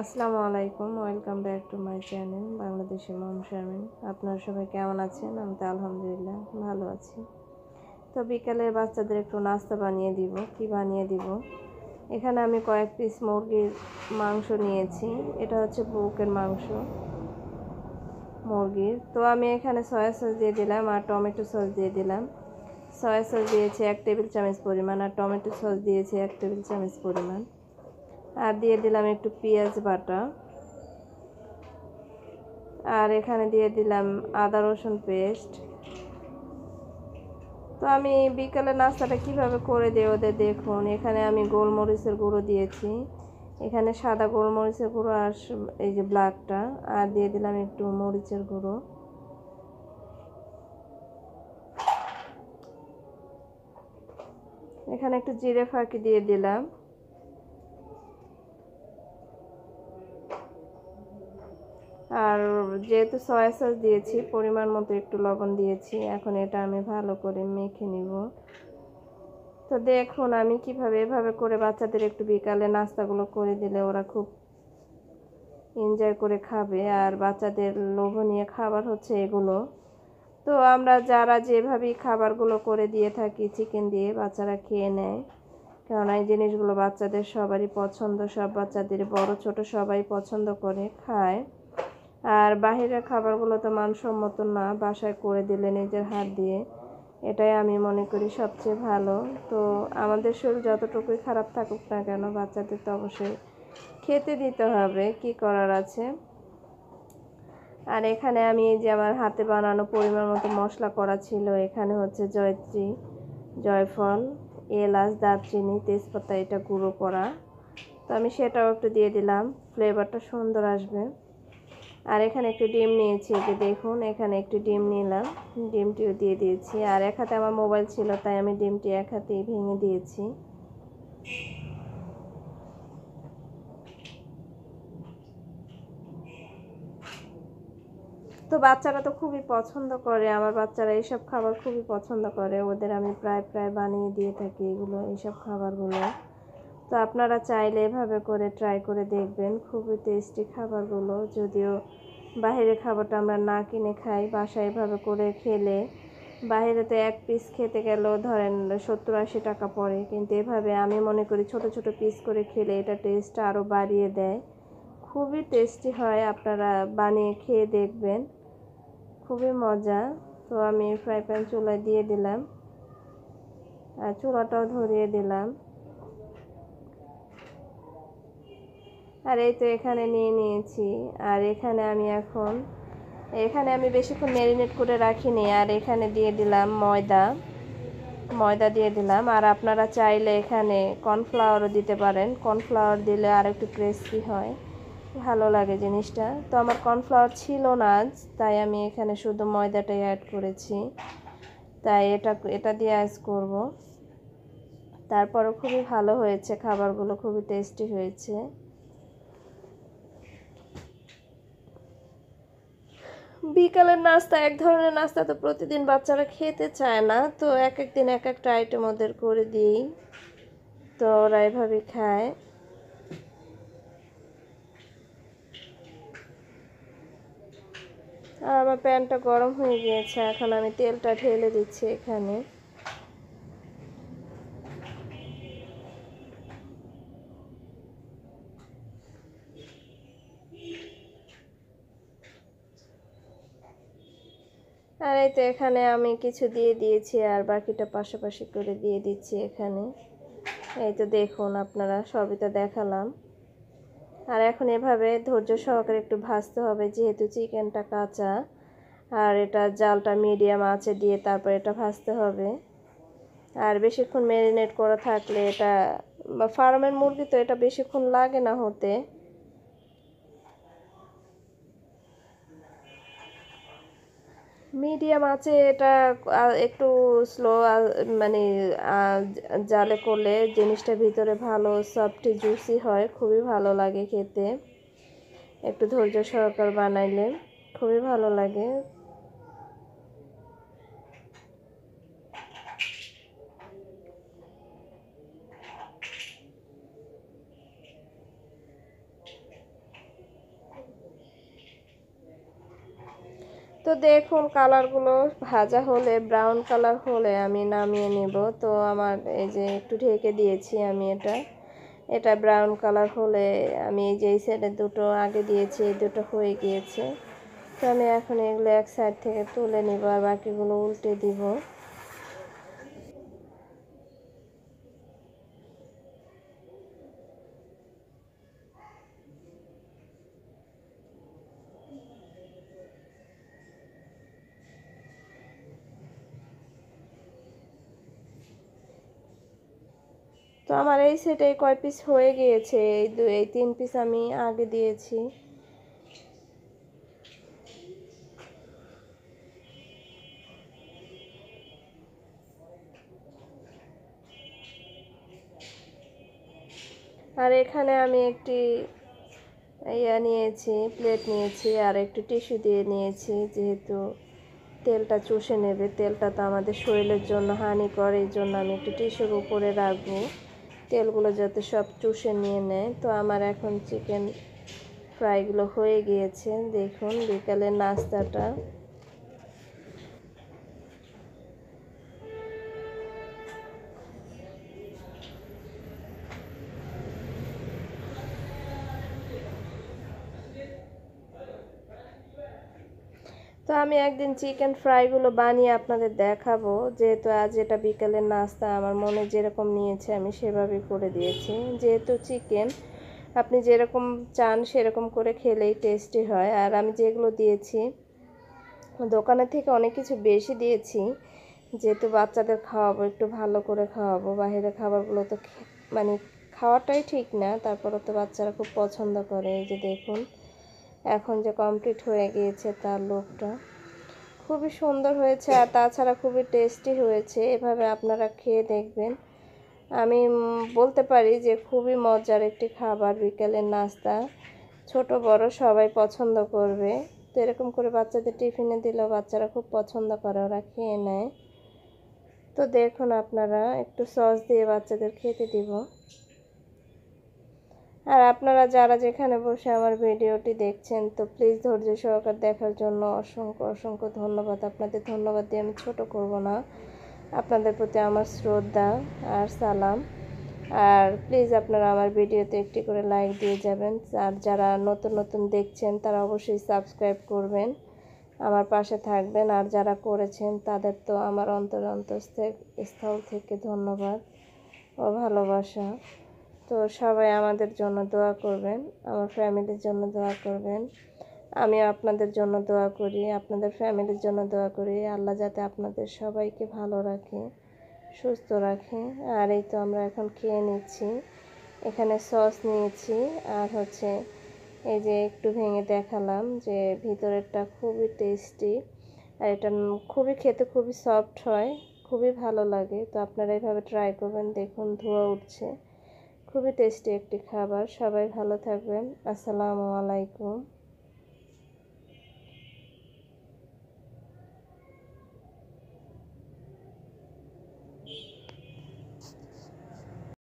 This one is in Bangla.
আসসালামু আলাইকুম welcome back to my channel বাংলাদেশের মম শারমিন আপনারা সবাই কেমন আছেন আমি তো আলহামদুলিল্লাহ ভালো আছি তো বিকালে বাচ্চাদের একটু নাস্তা বানিয়ে দিব কি বানিয়ে দিব এখানে আমি কয়েক পিস মুরগির মাংস নিয়েছি এটা হচ্ছে বুকের মাংস মুরগির তো আমি এখানে সয়া সস দিয়ে দিলাম আর টমেটো সস দিয়ে দিলাম সয়া সস দিয়েছি এক টেবিল চামচ পরিমাণ আর টমেটো সস দিয়েছি এক টেবিল চামচ পরিমাণ আর দিয়ে দিলাম একটু পেঁয়াজ বাটা আর এখানে দিয়ে দিলাম আদা রসুন পেস্ট তো আমি বিকালে নাস্তাটা কিভাবে করে দিই ওদের দেখুন এখানে আমি গোলমরিচের গুঁড়ো দিয়েছি এখানে সাদা গোলমরিচের গুঁড়ো আর এই যে ব্ল্যাকটা আর দিয়ে দিলাম একটু মরিচের গুঁড়ো এখানে একটু জিরে ফাঁকি দিয়ে দিলাম যেহেতু সয়া সস দিয়েছি পরিমাণ মতো একটু লবণ দিয়েছি এখন এটা আমি ভালো করে মেখে নিব তো দেখুন আমি কিভাবে এভাবে করে বাচ্চাদের একটু বিকালে নাস্তাগুলো করে দিলে ওরা খুব এনজয় করে খাবে আর বাচ্চাদের লোভনীয় খাবার হচ্ছে এগুলো তো আমরা যারা যেভাবেই খাবারগুলো করে দিয়ে থাকি চিকেন দিয়ে বাচ্চারা খেয়ে নেয় কেননা এই জিনিসগুলো বাচ্চাদের সবারই পছন্দ সব বাচ্চাদের বড় ছোট সবাই পছন্দ করে খায় আর বাহিরের খাবারগুলো তো মানসম্মত না বাসায় করে দিলে নিজের হাত দিয়ে এটাই আমি মনে করি সবচেয়ে ভালো তো আমাদের শরীর যতটুকুই খারাপ থাকুক না কেন বাচ্চাদের তো অবশ্যই খেতে দিতে হবে কি করার আছে আর এখানে আমি এই যে আমার হাতে বানানো পরিমাণ মতো মশলা করা ছিল এখানে হচ্ছে জয়ত্রী জয়ফল এলাচ দারচিনি তেজপাতা এটা গুঁড়ো করা তো আমি সেটাও একটু দিয়ে দিলাম ফ্লেভারটা সুন্দর আসবে আর এখানে একটু ডিম নিয়েছি যে দেখুন এখানে একটু ডিম নিলাম ডিমটিও দিয়ে দিয়েছি আর এক হাতে আমার মোবাইল ছিল তাই আমি ডিমটি এক হাতেই ভেঙে দিয়েছি তো বাচ্চারা তো খুবই পছন্দ করে আমার বাচ্চারা এইসব খাবার খুবই পছন্দ করে ওদের আমি প্রায় প্রায় বানিয়ে দিয়ে থাকি এগুলো এইসব খাবারগুলো তো আপনারা চাইলে এভাবে করে ট্রাই করে দেখবেন খুবই টেস্টি খাবারগুলো যদিও বাইরের খাবারটা আমরা না কিনে খাই বাসায় এভাবে করে খেলে বাইরে তো এক পিস খেতে গেলেও ধরেন সত্তর আশি টাকা পড়ে কিন্তু এভাবে আমি মনে করি ছোট ছোট পিস করে খেলে এটা টেস্টটা আরও বাড়িয়ে দেয় খুবই টেস্টি হয় আপনারা বানিয়ে খেয়ে দেখবেন খুবই মজা তো আমি ফ্রাই প্যান চুলায় দিয়ে দিলাম আর চুলাটাও ধরিয়ে দিলাম আর এই তো এখানে নিয়ে নিয়েছি আর এখানে আমি এখন এখানে আমি বেশিক্ষণ ম্যারিনেট করে রাখিনি আর এখানে দিয়ে দিলাম ময়দা ময়দা দিয়ে দিলাম আর আপনারা চাইলে এখানে কর্নফ্লাওয়ারও দিতে পারেন কর্নফ্লাওয়ার দিলে আর একটু ক্রেসপি হয় ভালো লাগে জিনিসটা তো আমার কর্নফ্লাওয়ার ছিল না আজ তাই আমি এখানে শুধু ময়দাটাই অ্যাড করেছি তাই এটা এটা দিয়ে আজ করব তারপরও খুবই ভালো হয়েছে খাবারগুলো খুবই টেস্টি হয়েছে বিকালের নাস্তা এক ধরনের নাস্তা তো প্রতিদিন বাচ্চারা খেতে চায় না তো এক একদিন এক একটা আইটেম ওদের করে দিই তো ওরা এভাবে খায় আর আমার প্যানটা গরম হয়ে গিয়েছে এখন আমি তেলটা ঢেলে দিচ্ছি এখানে আর এই তো এখানে আমি কিছু দিয়ে দিয়েছি আর বাকিটা পাশাপাশি করে দিয়ে দিচ্ছি এখানে এই তো দেখুন আপনারা সবই তো দেখালাম আর এখন এভাবে ধৈর্য সহকারে একটু ভাজতে হবে যেহেতু চিকেনটা কাঁচা আর এটা জালটা মিডিয়াম আছে দিয়ে তারপর এটা ভাজতে হবে আর বেশিক্ষণ ম্যারিনেট করা থাকলে এটা বা ফার্মের মুরগি তো এটা বেশিক্ষণ লাগে না হতে মিডিয়াম আছে এটা একটু স্লো মানে জালে করলে জিনিসটা ভিতরে ভালো সফট জুসি হয় খুবই ভালো লাগে খেতে একটু ধৈর্য সহকার বানাইলে খুবই ভালো লাগে তো দেখুন কালারগুলো ভাজা হলে ব্রাউন কালার হলে আমি নামিয়ে নেব তো আমার এই যে একটু ঢেকে দিয়েছি আমি এটা এটা ব্রাউন কালার হলে আমি এই যে এই সাইডে দুটো আগে দিয়েছি এই দুটো হয়ে গিয়েছে তো আমি এখন এগুলো এক সাইড থেকে তুলে নেব আর বাকিগুলো উল্টে দিব তো আমার এই সেটে কয় পিস হয়ে গিয়েছে এই দু এই তিন পিস আমি আগে দিয়েছি আর এখানে আমি একটি ইয়া নিয়েছি প্লেট নিয়েছি আর একটু টিস্যু দিয়ে নিয়েছি যেহেতু তেলটা চুষে নেবে তেলটা তো আমাদের শরীরের জন্য হানিকর এই জন্য আমি একটু টিস্যুর উপরে রাখবো তেলগুলো যাতে সব চুষে নিয়ে নেয় তো আমার এখন চিকেন ফ্রাইগুলো হয়ে গিয়েছে দেখুন বিকালের নাস্তাটা তো আমি একদিন চিকেন ফ্রাইগুলো বানিয়ে আপনাদের দেখাবো যেহেতু আজ এটা বিকেলের নাস্তা আমার মনে যেরকম নিয়েছে আমি সেভাবেই করে দিয়েছি যেহেতু চিকেন আপনি যেরকম চান সেরকম করে খেলেই টেস্টি হয় আর আমি যেগুলো দিয়েছি দোকানের থেকে অনেক কিছু বেশি দিয়েছি যেহেতু বাচ্চাদের খাওয়াবো একটু ভালো করে খাওয়াবো বাহিরে খাবারগুলো তো মানে খাওয়াটাই ঠিক না তারপরে তো বাচ্চারা খুব পছন্দ করে এই যে দেখুন এখন যে কমপ্লিট হয়ে গিয়েছে তার লোকটা খুবই সুন্দর হয়েছে আর তাছাড়া খুবই টেস্টি হয়েছে এভাবে আপনারা খেয়ে দেখবেন আমি বলতে পারি যে খুবই মজার একটি খাবার বিকেলের নাস্তা ছোট বড় সবাই পছন্দ করবে তো এরকম করে বাচ্চাদের টিফিনে দিলেও বাচ্চারা খুব পছন্দ করে ওরা খেয়ে নেয় তো দেখুন আপনারা একটু সস দিয়ে বাচ্চাদের খেতে দিব আর আপনারা যারা যেখানে বসে আমার ভিডিওটি দেখছেন তো প্লিজ ধৈর্য সহকার দেখার জন্য অসংখ্য অসংখ্য ধন্যবাদ আপনাদের ধন্যবাদ দিয়ে আমি ছোট করব না আপনাদের প্রতি আমার শ্রদ্ধা আর সালাম আর প্লিজ আপনারা আমার ভিডিওতে একটি করে লাইক দিয়ে যাবেন আর যারা নতুন নতুন দেখছেন তারা অবশ্যই সাবস্ক্রাইব করবেন আমার পাশে থাকবেন আর যারা করেছেন তাদের তো আমার অন্তর স্থল থেকে ধন্যবাদ ও ভালোবাসা তো সবাই আমাদের জন্য দোয়া করবেন আমার ফ্যামিলির জন্য দোয়া করবেন আমি আপনাদের জন্য দোয়া করি আপনাদের ফ্যামিলির জন্য দোয়া করি আল্লাহ যাতে আপনাদের সবাইকে ভালো রাখে সুস্থ রাখে আর এই তো আমরা এখন খেয়ে নিচ্ছি এখানে সস নিয়েছি আর হচ্ছে এই যে একটু ভেঙে দেখালাম যে ভিতরেরটা খুবই টেস্টি আর এটা খুবই খেতে খুবই সফট হয় খুবই ভালো লাগে তো আপনারা এইভাবে ট্রাই করবেন দেখুন ধোয়া উঠছে খুবই টেস্টি একটি খাবার সবাই ভালো থাকবেন আসসালামু আলাইকুম